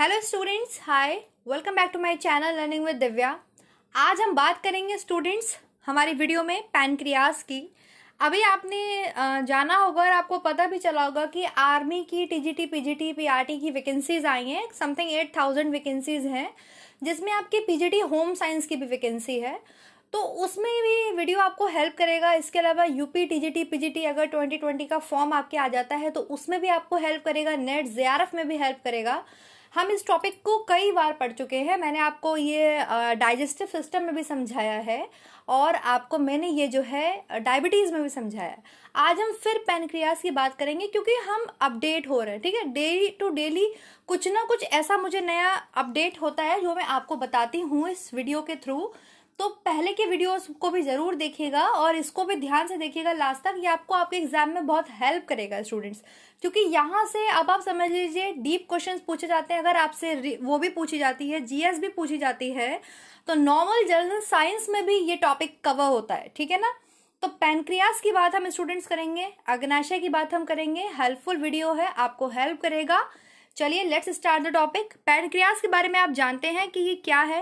hello students hi welcome back to my channel learning with Divya आज हम बात करेंगे स्टूडेंट्स हमारी वीडियो में पैनक्रियास की अभी आपने जाना होगा और आपको पता भी चला होगा कि आर्मी की टीजीटी पीजीटी पीआरटी की वैकेंसीज आई हैं समथिंग एट थाउजेंड वैकेंसीज हैं जिसमें आपकी पीजीटी होम साइंस की भी वैकेंसी है तो उसमें भी वीडियो आपको हेल्प करेगा इसके अलावा यूपी टीजीटी पीजीटी अगर 2020 का फॉर्म आपके आ जाता है तो उसमें भी आपको हेल्प करेगा नेट जेआरएफ में भी हेल्प करेगा हम इस टॉपिक को कई बार पढ़ चुके हैं मैंने आपको ये डाइजेस्टिव सिस्टम में भी समझाया है और आपको मैंने ये जो है डायबिटीज़ में भी समझाया आज हम फिर पेनक्रियास की बात करेंगे क्योंकि हम अपडेट हो रहे हैं ठीक है डेली टू डेली कुछ ना कुछ ऐसा मुझे नया अपडेट होता है जो मैं आपको बताती हूँ इस वीडियो के थ्रू तो पहले के वीडियोस को भी ज़रूर देखिएगा और इसको भी ध्यान से देखिएगा लास्ट तक ये आपको आपके एग्जाम में बहुत हेल्प करेगा स्टूडेंट्स क्योंकि यहाँ से अब आप समझ लीजिए डीप क्वेश्चंस पूछे जाते हैं अगर आपसे वो भी पूछी जाती है जीएस भी पूछी जाती है तो नॉर्मल जर्नल साइंस में भी ये टॉपिक कवर होता है ठीक है ना तो पैनक्रियास की बात हम स्टूडेंट्स करेंगे अग्नाशय की बात हम करेंगे हेल्पफुल वीडियो है आपको हेल्प करेगा चलिए let's start the topic pancreas के बारे में आप जानते हैं कि ये क्या है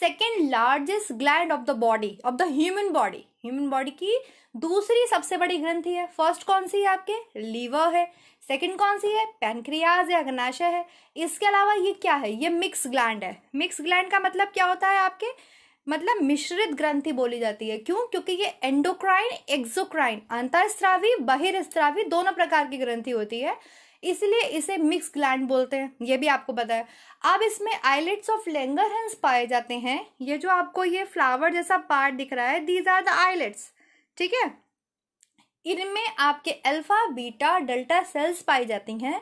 second largest gland of the body of the human body human body की दूसरी सबसे बड़ी ग्रंथि है फर्स्ट कौन सी है आपके लीवर है सेकेंड कौन सी है पैनक्रियाज या अग्नाशय है इसके अलावा ये क्या है ये मिक्स ग्लैंड है मिक्स ग्लैंड का मतलब क्या होता है आपके मतलब मिश्रित ग्रंथि बोली जाती है क्यों क्योंकि ये एंडोक्राइन एक्सोक्राइन अंतरस्त्रावी बहिर्स्त्रावी दोनों प्रकार की ग्रंथि होती है इसलिए इसे मिक्स ग्लैंड बोलते हैं ये भी आपको पता है अब इसमें आईलेट्स ऑफ लेंगर हैंस पाए जाते हैं ये जो आपको ये फ्लावर जैसा पार्ट दिख रहा है दीज आर द आईलेट्स ठीक है इनमें आपके अल्फा बीटा डेल्टा सेल्स पाई जाती हैं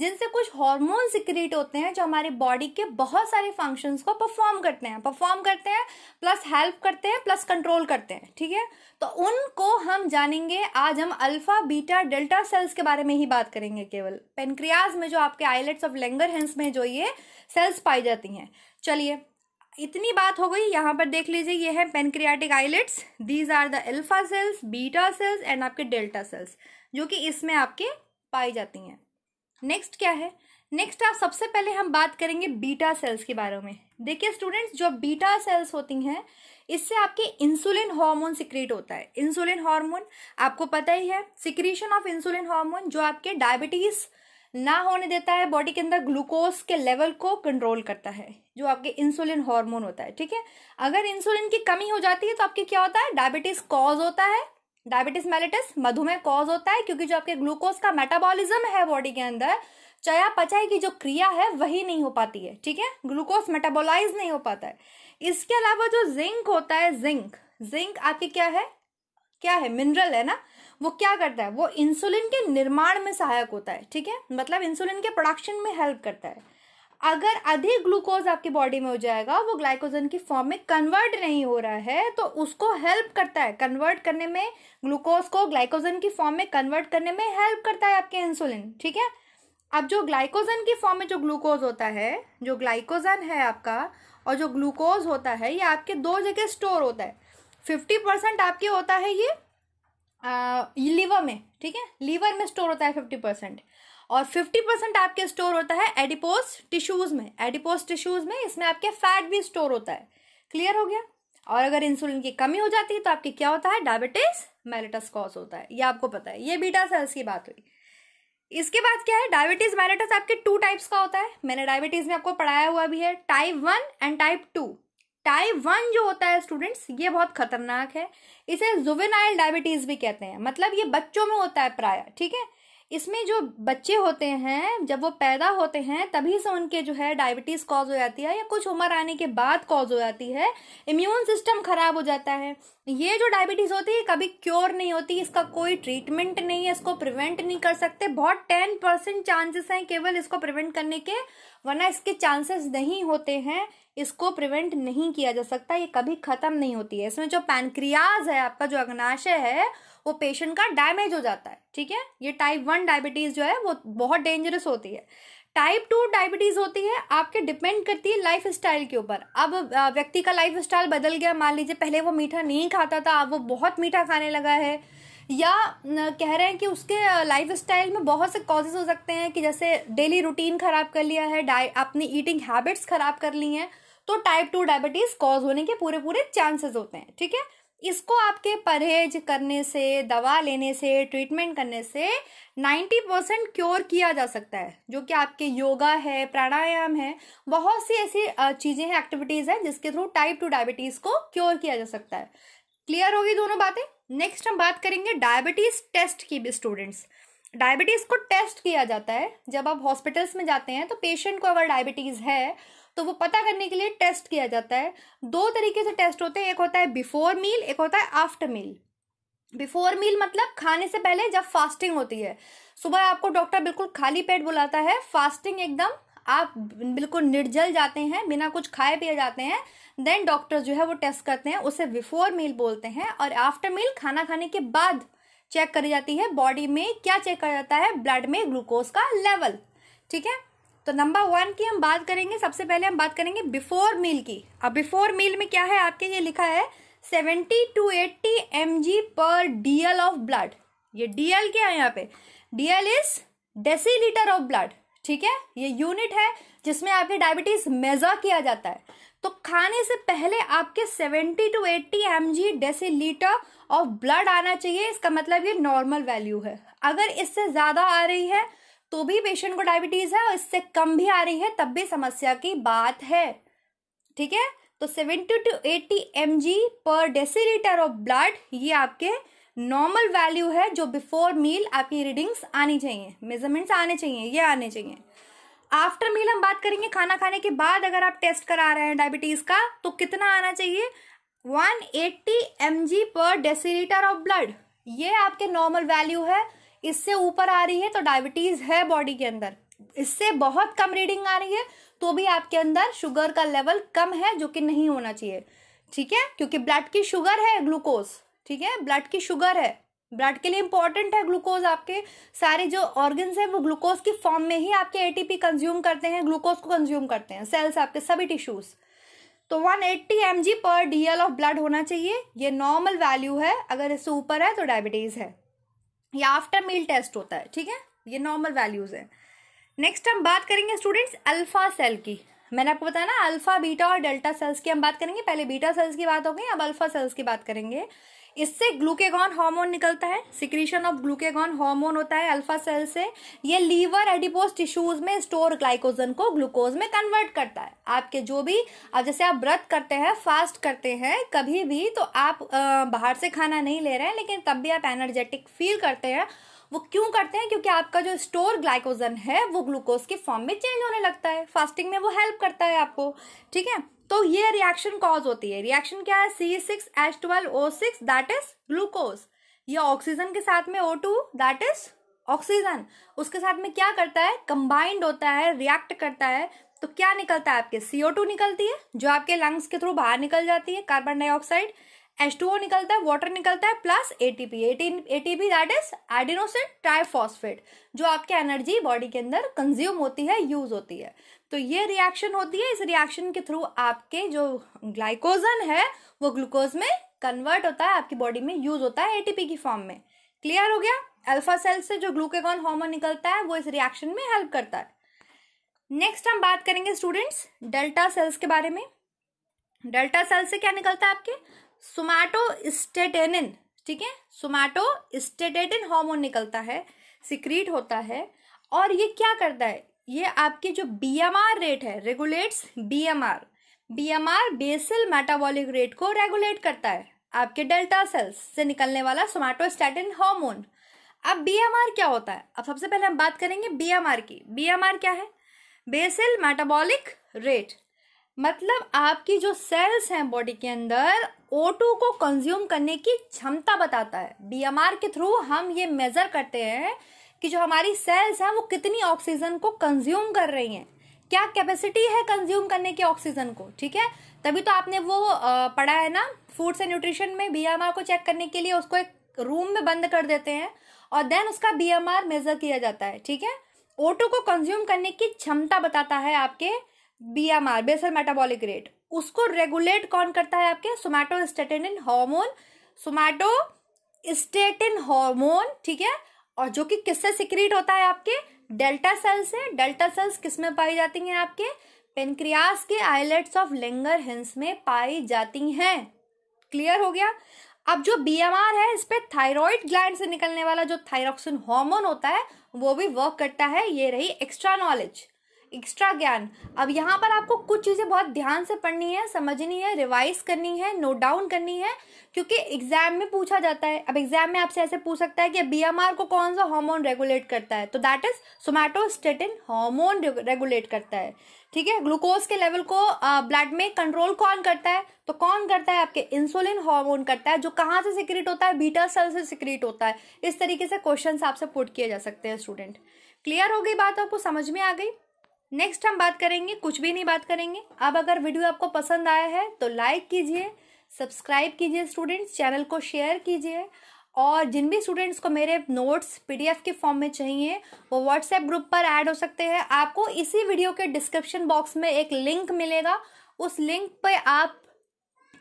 जिनसे कुछ हॉर्मोन सिक्रिएट होते हैं जो हमारे बॉडी के बहुत सारे फंक्शंस को परफॉर्म करते हैं परफॉर्म करते हैं प्लस हेल्प करते हैं प्लस कंट्रोल करते हैं ठीक है तो उनको हम जानेंगे आज हम अल्फा बीटा डेल्टा सेल्स के बारे में ही बात करेंगे केवल पेनक्रियाज में जो आपके आईलेट्स ऑफ लेंगर हेंस में जो ये सेल्स पाई जाती हैं चलिए इतनी बात हो गई यहाँ पर देख लीजिए ये है pancreatic islets these are the alpha cells beta cells and आपके डेल्टा सेल्स जो कि इसमें आपके पाई जाती हैं नेक्स्ट क्या है नेक्स्ट आप सबसे पहले हम बात करेंगे बीटा सेल्स के बारे में देखिए स्टूडेंट्स जो बीटा सेल्स होती हैं इससे आपके इंसुलिन हार्मोन सिक्रेट होता है इंसुलिन हार्मोन आपको पता ही है सिक्रीशन ऑफ इंसुलिन हार्मोन जो आपके डायबिटीज ना होने देता है बॉडी के अंदर ग्लूकोज के लेवल को कंट्रोल करता है जो आपके इंसुलिन हार्मोन होता है ठीक है अगर इंसुलिन की कमी हो जाती है तो आपके क्या होता है डायबिटीज कॉज होता है डायबिटीज मेलिटस मधुमेह कॉज होता है क्योंकि जो आपके ग्लूकोज का मेटाबॉलिज्म है बॉडी के अंदर चया पचाई की जो क्रिया है वही नहीं हो पाती है ठीक है ग्लूकोज मेटाबोलाइज नहीं हो पाता है इसके अलावा जो जिंक होता है जिंक जिंक आपकी क्या है क्या है मिनरल है ना वो क्या करता है वो इंसुलिन के निर्माण में सहायक होता है ठीक है मतलब इंसुलिन के प्रोडक्शन में हेल्प करता है अगर अधिक ग्लूकोज आपके बॉडी में हो जाएगा वो ग्लाइकोजन की फॉर्म में कन्वर्ट नहीं हो रहा है तो उसको हेल्प करता है कन्वर्ट करने में ग्लूकोज को ग्लाइकोजन की फॉर्म में कन्वर्ट करने में हेल्प करता है आपके इंसुलिन ठीक है अब जो ग्लाइकोजन की फॉर्म में जो ग्लूकोज होता है जो ग्लाइकोजन है आपका और जो ग्लूकोज होता है ये आपके दो जगह स्टोर होता है फिफ्टी परसेंट आपके होता है ये लीवर में ठीक है लीवर में स्टोर होता है फिफ्टी परसेंट और 50 परसेंट आपके स्टोर होता है एडिपोस टिश्यूज में एडिपोस टिश्यूज में इसमें आपके फैट भी स्टोर होता है क्लियर हो गया और अगर इंसुलिन की कमी हो जाती है तो आपके क्या होता है डायबिटीज मेलेटस कॉज होता है ये आपको पता है ये बीटा सेल्स की बात हुई इसके बाद क्या है डायबिटीज मेलेटस आपके टू टाइप्स का होता है मैंने डायबिटीज में आपको पढ़ाया हुआ भी है type one and type two type one जो होता है स्टूडेंट्स ये बहुत खतरनाक है इसे जुवेनाइल डायबिटीज भी कहते हैं मतलब ये बच्चों में होता है प्राय ठीक है इसमें जो बच्चे होते हैं जब वो पैदा होते हैं तभी से उनके जो है डायबिटीज़ कॉज हो जाती है या कुछ उम्र आने के बाद कॉज हो जाती है इम्यून सिस्टम खराब हो जाता है ये जो डायबिटीज होती है कभी क्योर नहीं होती इसका कोई ट्रीटमेंट नहीं है इसको प्रिवेंट नहीं कर सकते बहुत टेन परसेंट चांसेस हैं केवल इसको प्रिवेंट करने के वरना इसके चांसेस नहीं होते हैं इसको प्रिवेंट नहीं किया जा सकता ये कभी खत्म नहीं होती है इसमें जो पैनक्रियाज है आपका जो अग्नाशय है वो पेशेंट का डैमेज हो जाता है ठीक है ये टाइप वन डायबिटीज जो है वो बहुत डेंजरस होती है टाइप टू डायबिटीज़ होती है आपके डिपेंड करती है लाइफ स्टाइल के ऊपर अब व्यक्ति का लाइफ स्टाइल बदल गया मान लीजिए पहले वो मीठा नहीं खाता था अब वो बहुत मीठा खाने लगा है या कह रहे हैं कि उसके लाइफ स्टाइल में बहुत से कॉजेज हो सकते हैं कि जैसे डेली रूटीन ख़राब कर लिया है डाइ अपनी ईटिंग हैबिट्स ख़राब कर ली हैं तो टाइप टू डायबिटीज़ कॉज होने के पूरे पूरे चांसेस होते हैं ठीक है इसको आपके परहेज करने से दवा लेने से ट्रीटमेंट करने से 90 परसेंट क्योर किया जा सकता है जो कि आपके योगा है प्राणायाम है बहुत सी ऐसी चीज़ें हैं एक्टिविटीज़ हैं जिसके थ्रू टाइप टू डायबिटीज़ को क्योर किया जा सकता है क्लियर होगी दोनों बातें नेक्स्ट हम बात करेंगे डायबिटीज़ टेस्ट की भी स्टूडेंट्स डायबिटीज़ को टेस्ट किया जाता है जब आप हॉस्पिटल्स में जाते हैं तो पेशेंट को अगर डायबिटीज़ है तो वो पता करने के लिए टेस्ट किया जाता है दो तरीके से टेस्ट होते हैं एक होता है बिफोर मील एक होता है आफ्टर मील बिफोर मील मतलब खाने से पहले जब फास्टिंग होती है सुबह आपको डॉक्टर बिल्कुल खाली पेट बुलाता है फास्टिंग एकदम आप बिल्कुल निर्जल जाते हैं बिना कुछ खाए पिए जाते हैं देन डॉक्टर जो है वो टेस्ट करते हैं उसे बिफोर मील बोलते हैं और आफ्टर मील खाना खाने के बाद चेक करी जाती है बॉडी में क्या चेक करा जाता है ब्लड में ग्लूकोज का लेवल ठीक है तो नंबर वन की हम बात करेंगे सबसे पहले हम बात करेंगे बिफोर मील की अब बिफोर मील में क्या है आपके ये लिखा है seventy to eighty M G per D L of blood ये डी एल क्या है यहाँ पे D L is litre of blood ठीक है ये यूनिट है जिसमें आपके डायबिटीज मेजर किया जाता है तो खाने से पहले आपके 70 to 80 M G decilitre of blood आना चाहिए इसका मतलब ये नॉर्मल वैल्यू है अगर इससे ज़्यादा आ रही है तो भी पेशेंट को डायबिटीज है और इससे कम भी आ रही है तब भी समस्या की बात है ठीक है तो seventy to eighty M G per decilitre of blood ये आपके नॉर्मल वैल्यू है जो बिफोर मील आपकी रीडिंग्स आनी चाहिए मेजरमेंट्स आने चाहिए ये आने चाहिए आफ्टर मील हम बात करेंगे खाना खाने के बाद अगर आप टेस्ट करा रहे हैं डायबिटीज का तो कितना आना चाहिए 180 eighty M G per decilitre of blood ये आपके नॉर्मल वैल्यू है इससे ऊपर आ रही है तो डायबिटीज़ है बॉडी के अंदर इससे बहुत कम रीडिंग आ रही है तो भी आपके अंदर शुगर का लेवल कम है जो कि नहीं होना चाहिए ठीक है क्योंकि ब्लड की शुगर है ग्लूकोज ठीक है ब्लड की शुगर है ब्लड के लिए इंपॉर्टेंट है ग्लूकोज आपके सारे जो ऑर्गन्स हैं वो ग्लूकोज की फॉर्म में ही आपके एटीपी कंज्यूम करते हैं ग्लूकोज को कंज्यूम करते हैं सेल्स आपके सभी टिश्यूज़ तो 180 eighty M per DL of blood होना चाहिए ये नॉर्मल वैल्यू है अगर इससे ऊपर है तो डायबिटीज़ है या आफ्टर मील टेस्ट होता है ठीक है ये नॉर्मल वैल्यूज है नेक्स्ट हम बात करेंगे स्टूडेंट्स अल्फा सेल की मैंने आपको बताया ना अल्फा बीटा और डेल्टा सेल्स की हम बात करेंगे पहले बीटा सेल्स की बात हो गई अब अल्फा सेल्स की बात करेंगे इससे ग्लूकेगॉन हार्मोन निकलता है सिक्रीशन ऑफ ग्लूकेगॉन हार्मोन होता है अल्फा सेल से ये लीवर एडिपोज टिश्यूज में स्टोर ग्लाइकोजन को ग्लूकोज में कन्वर्ट करता है आपके जो भी अब जैसे आप व्रत करते हैं फास्ट करते हैं कभी भी तो आप बाहर से खाना नहीं ले रहे हैं लेकिन तब भी आप एनर्जेटिक फील करते हैं वो क्यों करते हैं क्योंकि आपका जो स्टोर ग्लाइकोजन है वो ग्लूकोज के फॉर्म में चेंज होने लगता है फास्टिंग में वो हेल्प करता है आपको ठीक है तो ये रिएक्शन कॉज होती है रिएक्शन क्या है C six H twelve O six that is glucose या ऑक्सीजन के साथ में O two that is oxygen उसके साथ में क्या करता है कंबाइंड होता है रिएक्ट करता है तो क्या निकलता है आपके सीओ टू निकलती है जो आपके लंग्स के थ्रू बाहर निकल जाती है carbon dioxide H two O निकलता है वाटर निकलता है plus A T P A T P that is adenosine triphosphate जो आपके एनर्जी बॉडी के अंदर कंज्यूम होती है यूज होती है तो ये रिएक्शन होती है इस रिएक्शन के थ्रू आपके जो ग्लाइकोजन है वो ग्लूकोज में कन्वर्ट होता है आपकी बॉडी में यूज होता है एटीपी की फॉर्म में क्लियर हो गया अल्फा सेल से जो ग्लूकेगॉन हार्मोन निकलता है वो इस रिएक्शन में हेल्प करता है नेक्स्ट हम बात करेंगे स्टूडेंट्स डेल्टा सेल्स के बारे में डेल्टा सेल से क्या निकलता है आपके सोमैटोस्टेटेनिन ठीक है सोमैटोस्टेटेटिन हार्मोन निकलता है सिक्रीट होता है और ये क्या करता है ये आपकी जो बी एम आर रेट है regulates B M R B M R basal metabolic rate को रेगुलेट करता है आपके डेल्टा सेल्स से निकलने वाला सोमैटोस्टेटिन हार्मोन अब बी एम आर क्या होता है अब सबसे पहले हम बात करेंगे बी एम आर की बी एम आर क्या है बेसल मेटाबॉलिक रेट मतलब आपकी जो सेल्स हैं बॉडी के अंदर ओ टू को कंज्यूम करने की क्षमता बताता है बी एम आर के थ्रू हम ये मेजर करते हैं कि जो हमारी सेल्स हैं वो कितनी ऑक्सीजन को कंज्यूम कर रही हैं क्या कैपेसिटी है कंज्यूम करने की ऑक्सीजन को ठीक है तभी तो आपने वो पढ़ा है ना फूड्स एंड न्यूट्रिशन में बी एम आर को चेक करने के लिए उसको एक रूम में बंद कर देते हैं और देन उसका बी एम आर मेजर किया जाता है ठीक है ओटो को कंज्यूम करने की क्षमता बताता है आपके B M R basal metabolic rate उसको रेगुलेट कौन करता है आपके somatostatin hormone somatostatin hormone ठीक है और जो कि किससे सिक्रीट होता है आपके डेल्टा सेल्स से डेल्टा सेल्स किस में पाई जाती हैं आपके पेनक्रियास के आइलेट्स ऑफ लिंगर हिंस में पाई जाती हैं क्लियर हो गया अब जो बी एम आर है इस पर थायराइड ग्लैंड से निकलने वाला जो थायरोक्सिन हॉर्मोन होता है वो भी वर्क करता है ये रही एक्स्ट्रा नॉलेज एक्स्ट्रा ज्ञान अब यहाँ पर आपको कुछ चीज़ें बहुत ध्यान से पढ़नी है समझनी है रिवाइज करनी है नोट डाउन करनी है क्योंकि एग्जाम में पूछा जाता है अब एग्जाम में आपसे ऐसे पूछ सकता है कि बी को कौन सा हार्मोन रेगुलेट करता है तो that is somatostatin hormone regulate करता है ठीक है ग्लूकोज के लेवल को ब्लड में कंट्रोल कौन करता है तो कौन करता है आपके इंसुलिन हार्मोन करता है जो कहाँ से सिक्रीट होता है बीटा सेल से सिक्रीट होता है इस तरीके से क्वेश्चन आपसे पुट किए जा सकते हैं स्टूडेंट क्लियर हो गई बात आपको समझ में आ गई नेक्स्ट हम बात करेंगे कुछ भी नहीं बात करेंगे अब अगर वीडियो आपको पसंद आया है तो लाइक कीजिए सब्सक्राइब कीजिए स्टूडेंट्स चैनल को शेयर कीजिए और जिन भी स्टूडेंट्स को मेरे नोट्स पीडीएफ के फॉर्म में चाहिए वो व्हाट्सएप ग्रुप पर ऐड हो सकते हैं आपको इसी वीडियो के डिस्क्रिप्शन बॉक्स में एक लिंक मिलेगा उस लिंक पर आप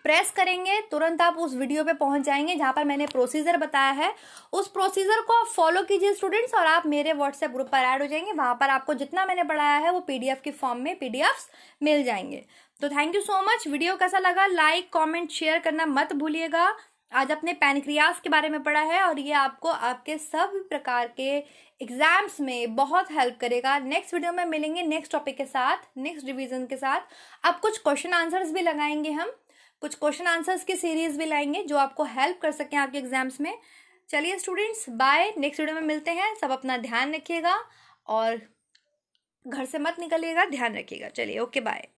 प्रेस करेंगे तुरंत आप उस वीडियो पे पहुंच जाएंगे जहां पर मैंने प्रोसीजर बताया है उस प्रोसीजर को आप फॉलो कीजिए स्टूडेंट्स और आप मेरे व्हाट्सएप ग्रुप पर ऐड हो जाएंगे वहां पर आपको जितना मैंने पढ़ाया है वो पीडीएफ के फॉर्म में पीडीएफ मिल जाएंगे तो thank you so much video कैसा लगा लाइक कॉमेंट शेयर करना मत भूलिएगा आज आपने पैनक्रियास के बारे में पढ़ा है और ये आपको आपके सब प्रकार के एग्जाम्स में बहुत हेल्प करेगा नेक्स्ट वीडियो में मिलेंगे नेक्स्ट टॉपिक के साथ नेक्स्ट डिवीजन के साथ अब कुछ क्वेश्चन आंसर्स भी लगाएंगे हम कुछ क्वेश्चन आंसर्स की सीरीज भी लाएंगे जो आपको हेल्प कर सकें आपके एग्जाम्स में चलिए स्टूडेंट्स बाय नेक्स्ट वीडियो में मिलते हैं सब अपना ध्यान रखिएगा और घर से मत निकलिएगा ध्यान रखिएगा चलिए ओके बाय